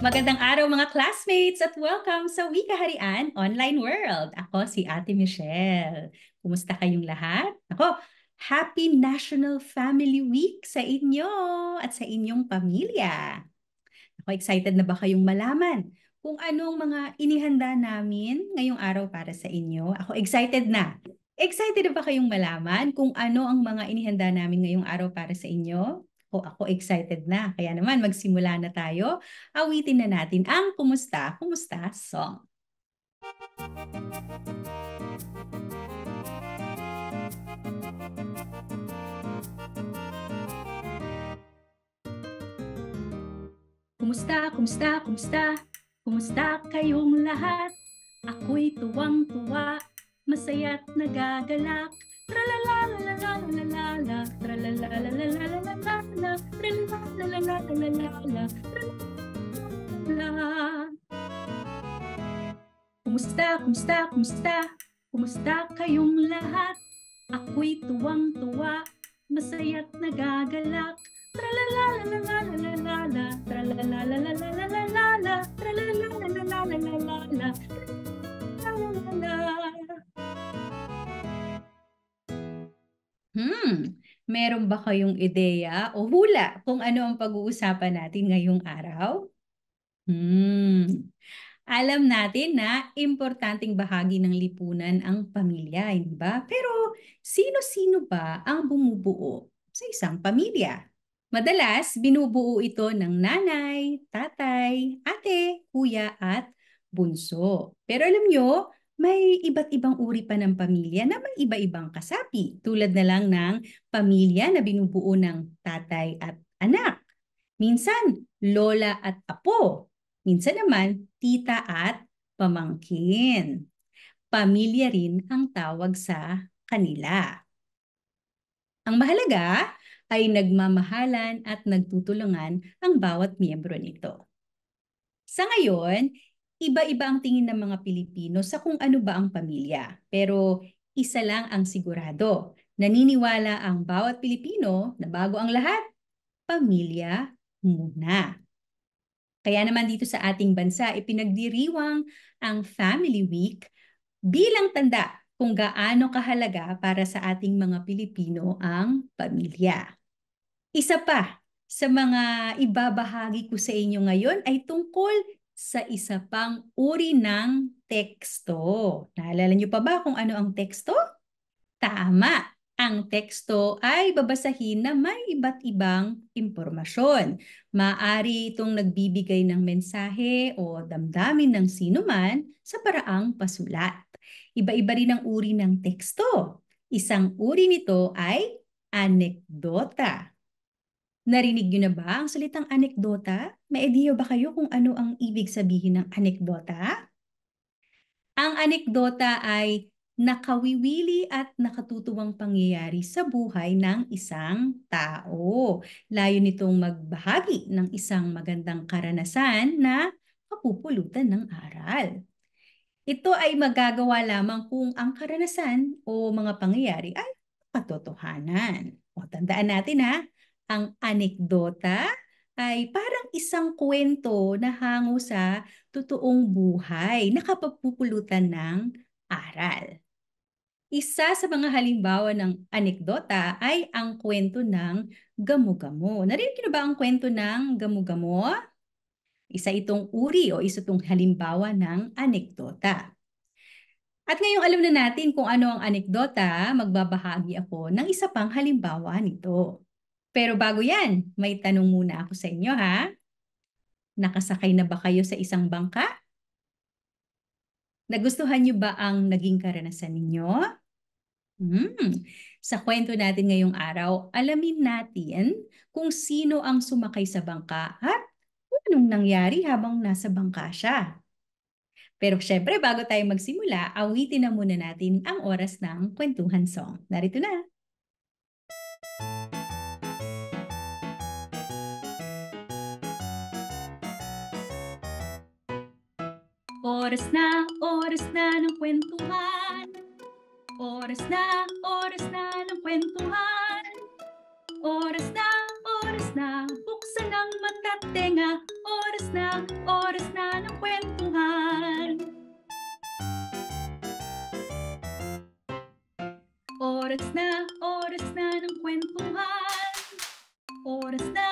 Magandang araw mga classmates at welcome sa Wika Harian Online World. Ako si Ate Michelle. Kumusta kayong lahat? Ako, Happy National Family Week sa inyo at sa inyong pamilya. Ako, excited na ba kayong malaman kung anong mga inihanda namin ngayong araw para sa inyo? Ako, excited na. Excited na ba kayong malaman kung ano ang mga inihanda namin ngayong araw para sa inyo? Ako, ako excited na. Kaya naman, magsimula na tayo. Awitin na natin ang Kumusta, Kumusta song. Kumusta, kumusta, kumusta? Kumusta kayong lahat? Ako'y tuwang-tuwa, masaya't nagagalak. Kumusta, kumusta, kumusta? Kumusta kayong lahat? Ako'y tuwang-tuwa, masaya't nagagalak. Tra-la-la-la-la-la-la-la-la, tra-la-la-la-la-la-la-la-la, tra-la-la-la-la-la-la-la-la, Hmm, meron ba kayong ideya o hula kung ano ang pag-uusapan natin ngayong araw? Hmm, alam natin na importanteng bahagi ng lipunan ang pamilya, hindi ba? Pero sino-sino ba ang bumubuo sa isang pamilya? Madalas, binubuo ito ng nanay, tatay, ate, kuya at bunso. Pero alam nyo, may iba't ibang uri pa ng pamilya na may iba-ibang kasapi, tulad na lang ng pamilya na binubuo ng tatay at anak. Minsan, lola at apo. Minsan naman, tita at pamangkin. Pamilya rin ang tawag sa kanila. Ang mahalaga ay nagmamahalan at nagtutulungan ang bawat miyembro nito. Sa ngayon, Iba-iba ang tingin ng mga Pilipino sa kung ano ba ang pamilya. Pero isa lang ang sigurado. Naniniwala ang bawat Pilipino na bago ang lahat, pamilya muna. Kaya naman dito sa ating bansa, ipinagdiriwang ang Family Week bilang tanda kung gaano kahalaga para sa ating mga Pilipino ang pamilya. Isa pa sa mga ibabahagi ko sa inyo ngayon ay tungkol sa isa pang uri ng teksto. Naalala niyo pa ba kung ano ang teksto? Tama! Ang teksto ay babasahin na may iba't ibang impormasyon. Maari itong nagbibigay ng mensahe o damdamin ng sino man sa paraang pasulat. Iba-iba rin ang uri ng teksto. Isang uri nito ay anekdota. Narinig niyo na ba ang salitang anekdota? May idea ba kayo kung ano ang ibig sabihin ng anekdota? Ang anekdota ay nakawiwili at nakatutuwang pangyayari sa buhay ng isang tao. Layo nitong magbahagi ng isang magandang karanasan na kapupulutan ng aral. Ito ay magagawa lamang kung ang karanasan o mga pangyayari ay katotohanan. O tandaan natin ha, ang anekdota ay parang isang kwento na hango sa totoong buhay na kapagpupulutan ng aral. Isa sa mga halimbawa ng anekdota ay ang kwento ng gamugamo. Narinig niyo ba ang kwento ng gamugamo? Isa itong uri o isa itong halimbawa ng anekdota. At ngayong alam na natin kung ano ang anekdota, magbabahagi ako ng isa pang halimbawa nito. Pero bago yan, may tanong muna ako sa inyo ha. Nakasakay na ba kayo sa isang bangka? Nagustuhan niyo ba ang naging karanasan ninyo? Hmm. Sa kwento natin ngayong araw, alamin natin kung sino ang sumakay sa bangka at anong nangyari habang nasa bangka siya. Pero syempre, bago tayo magsimula, awitin na muna natin ang oras ng kwentuhan song. Narito na! Oras na, oras na ng kwentuhan. Oras na, oras na ng kwentuhan. Oras na, oras na, buksan ang matatenga. Oras na, oras na ng kwentuhan. Oras na, oras na ng kwentuhan. Oras na,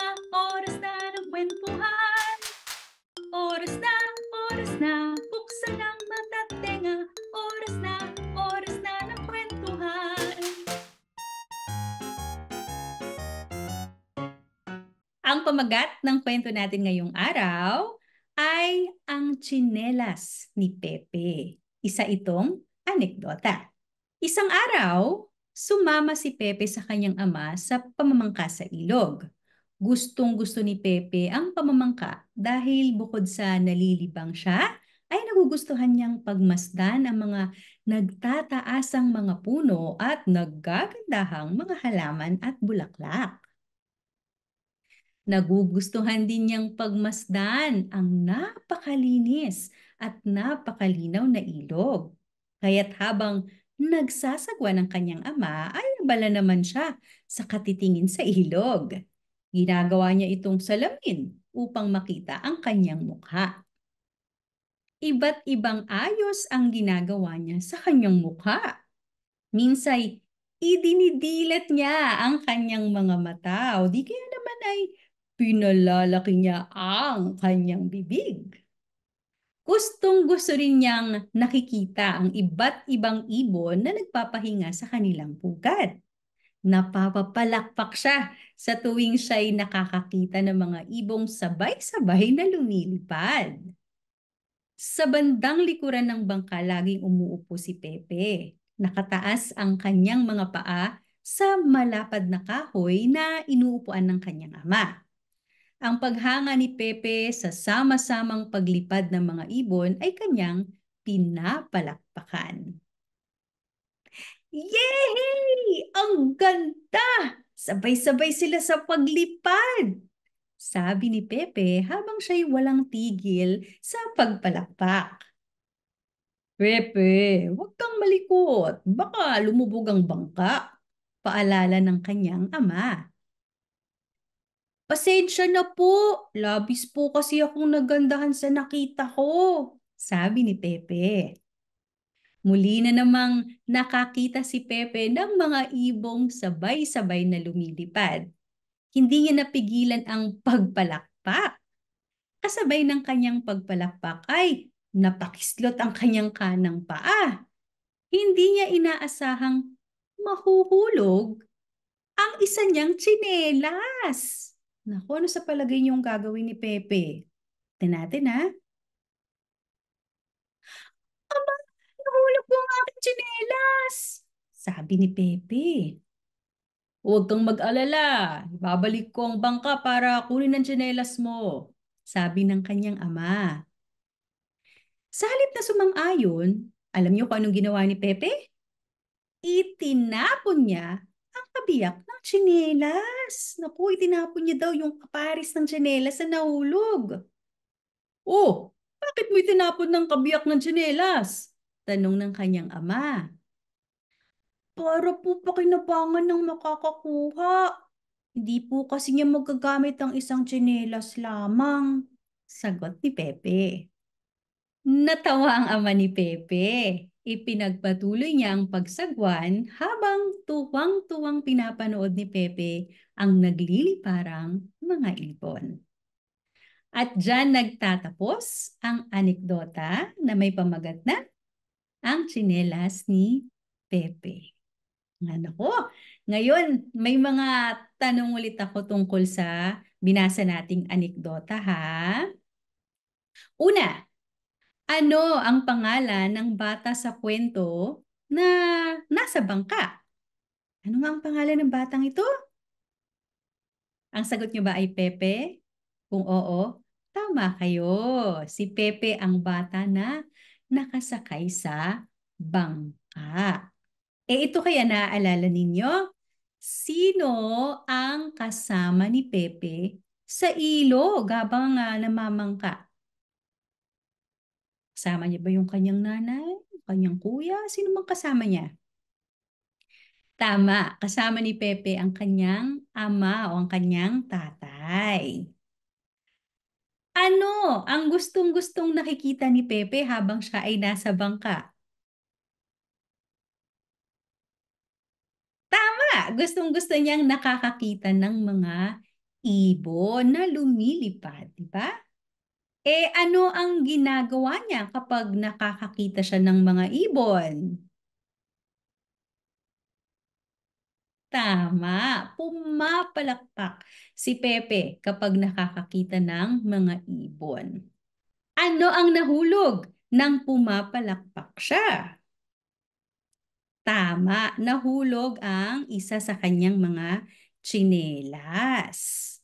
Ang pamagat ng kwento natin ngayong araw ay ang tsinelas ni Pepe. Isa itong anekdota. Isang araw, sumama si Pepe sa kanyang ama sa pamamangka sa ilog. Gustong gusto ni Pepe ang pamamangka dahil bukod sa nalilibang siya, ay nagugustuhan niyang pagmasdan ang mga nagtataasang mga puno at naggagandahang mga halaman at bulaklak. Nagugustuhan din niyang pagmasdan ang napakalinis at napakalinaw na ilog. Kaya't habang nagsasagwa ng kanyang ama ay abala naman siya sa katitingin sa ilog. Ginagawa niya itong salamin upang makita ang kanyang mukha. Iba't ibang ayos ang ginagawa niya sa kanyang mukha. Minsay, idinidilat niya ang kanyang mga mata o di kaya naman ay Pinalalaki niya ang kanyang bibig. Gustong gusto rin niyang nakikita ang iba't ibang ibon na nagpapahinga sa kanilang pugad. Napapapalakpak siya sa tuwing siya'y nakakakita ng mga ibong sabay-sabay na lumilipad. Sa bandang likuran ng bangka laging umuupo si Pepe. Nakataas ang kanyang mga paa sa malapad na kahoy na inuupuan ng kanyang ama ang paghanga ni Pepe sa sama-samang paglipad ng mga ibon ay kanyang pinapalakpakan. Yay! Ang ganda! Sabay-sabay sila sa paglipad! Sabi ni Pepe habang siya'y walang tigil sa pagpalakpak. Pepe, huwag kang malikot. Baka lumubog ang bangka. Paalala ng kanyang ama. Pasensya na po, labis po kasi akong nagandahan sa nakita ko, sabi ni Pepe. Muli na namang nakakita si Pepe ng mga ibong sabay-sabay na lumilipad. Hindi niya napigilan ang pagpalakpak. Kasabay ng kanyang pagpalakpak ay napakislot ang kanyang kanang paa. Hindi niya inaasahang mahuhulog ang isa niyang tsinelas. Naku, ano sa palagay niyong gagawin ni Pepe? Tignan natin ha. Aba, nahulog po ang aking tsinelas. Sabi ni Pepe. Huwag kang mag-alala. Ibabalik ko ang bangka para kunin ang tsinelas mo. Sabi ng kanyang ama. Sa halip na sumang-ayon, alam niyo kung anong ginawa ni Pepe? Itinapon niya nakabiyak ng tsinelas. Naku, itinapon niya daw yung kaparis ng tsinelas na nahulog. Oh, bakit mo itinapon ng kabiyak ng tsinelas? Tanong ng kanyang ama. Para po pakinabangan ng makakakuha. Hindi po kasi niya magagamit ang isang tsinelas lamang. Sagot ni Pepe. Natawa ang ama ni Pepe. Ipinagpatuloy niya ang pagsagwan habang tuwang-tuwang pinapanood ni Pepe ang nagliliparang mga ibon. At dyan nagtatapos ang anekdota na may pamagat na ang tsinelas ni Pepe. Ano ko? Ngayon, may mga tanong ulit ako tungkol sa binasa nating anekdota ha. Una, ano ang pangalan ng bata sa kwento na nasa bangka? Ano nga ang pangalan ng batang ito? Ang sagot niyo ba ay Pepe? Kung oo, tama kayo. Si Pepe ang bata na nakasakay sa bangka. E ito kaya naaalala ninyo? Sino ang kasama ni Pepe sa ilog habang uh, namamangka? Kasama niya ba yung kanyang nanay, kanyang kuya, sino mang kasama niya? Tama, kasama ni Pepe ang kanyang ama o ang kanyang tatay. Ano ang gustong-gustong nakikita ni Pepe habang siya ay nasa bangka? Tama! Gustong-gusto niyang nakakakita ng mga ibon na lumilipad, di ba? eh ano ang ginagawa niya kapag nakakakita siya ng mga ibon? Tama, pumapalakpak si Pepe kapag nakakakita ng mga ibon. Ano ang nahulog nang pumapalakpak siya? Tama, nahulog ang isa sa kanyang mga tsinelas.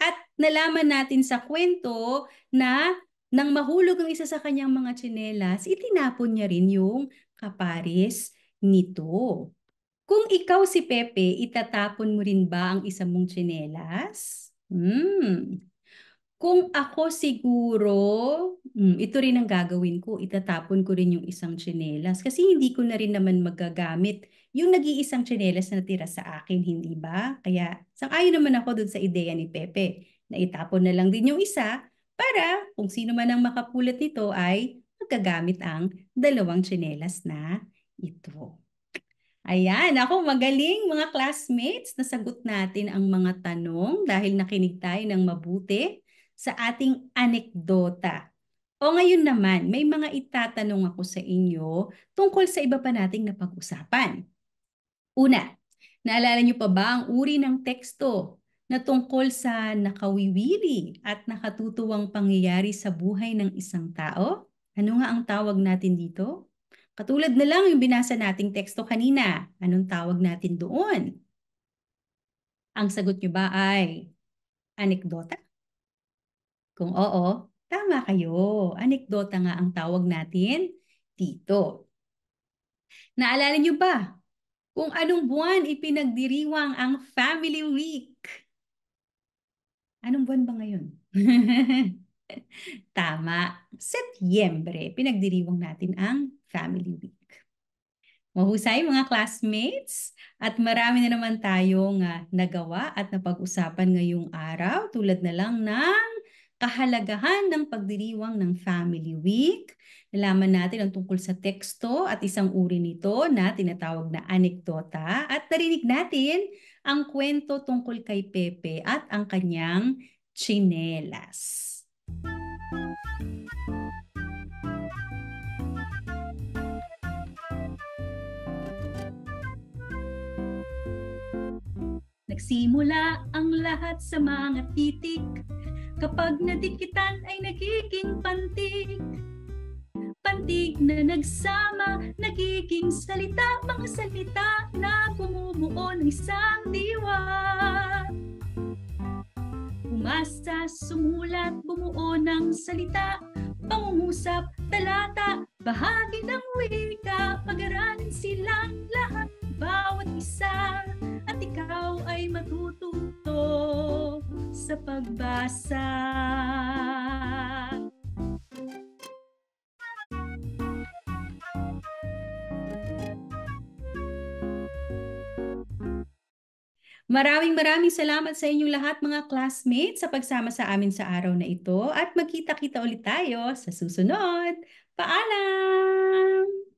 At nalaman natin sa kwento na nang mahulog ang isa sa kanyang mga tsinelas, itinapon niya rin yung kapares nito. Kung ikaw si Pepe, itatapon mo rin ba ang isa mong tsinelas? Hmm. Kung ako siguro, hmm, ito rin ang gagawin ko, itatapon ko rin yung isang tsinelas kasi hindi ko na rin naman magagamit yung nag-iisang tsinelas na natira sa akin, hindi ba? Kaya sangayon naman ako dun sa ideya ni Pepe na itapon na lang din yung isa para kung sino man ang makapulot nito ay magagamit ang dalawang tsinelas na ito. Ayan, ako magaling mga classmates. Nasagot natin ang mga tanong dahil nakinig tayo ng mabuti sa ating anekdota. O ngayon naman, may mga itatanong ako sa inyo tungkol sa iba pa nating napag-usapan. Una, naalala niyo pa ba ang uri ng teksto na tungkol sa nakawiwili at nakatutuwang pangyayari sa buhay ng isang tao? Ano nga ang tawag natin dito? Katulad na lang yung binasa nating teksto kanina. Anong tawag natin doon? Ang sagot niyo ba ay anekdota? Kung oo, tama kayo. Anekdota nga ang tawag natin dito. Naalala niyo ba kung anong buwan ipinagdiriwang ang Family Week? Anong buwan ba ngayon? Tama. Setyembre, pinagdiriwang natin ang Family Week. Mahusay mga classmates at marami na naman tayong uh, nagawa at napag-usapan ngayong araw tulad na lang ng kahalagahan ng pagdiriwang ng Family Week, Nalaman natin ang tungkol sa teksto at isang uri nito na tinatawag na anekdota at narinig natin ang kwento tungkol kay Pepe at ang kanyang chinelas. Nagsimula ang lahat sa mga titik Kapag nadikitan ay nagiging pantik putik na nagsama, nagiging salita, mga salita na bumubuo ng isang diwa. Umasa, sumulat, bumuo ng salita, pangungusap, talata, bahagi ng wika, pag-aralin silang lahat, bawat isa, at ikaw ay matututo sa pagbasa. Maraming maraming salamat sa inyong lahat mga classmates sa pagsama sa amin sa araw na ito at magkita-kita ulit tayo sa susunod. Paalam!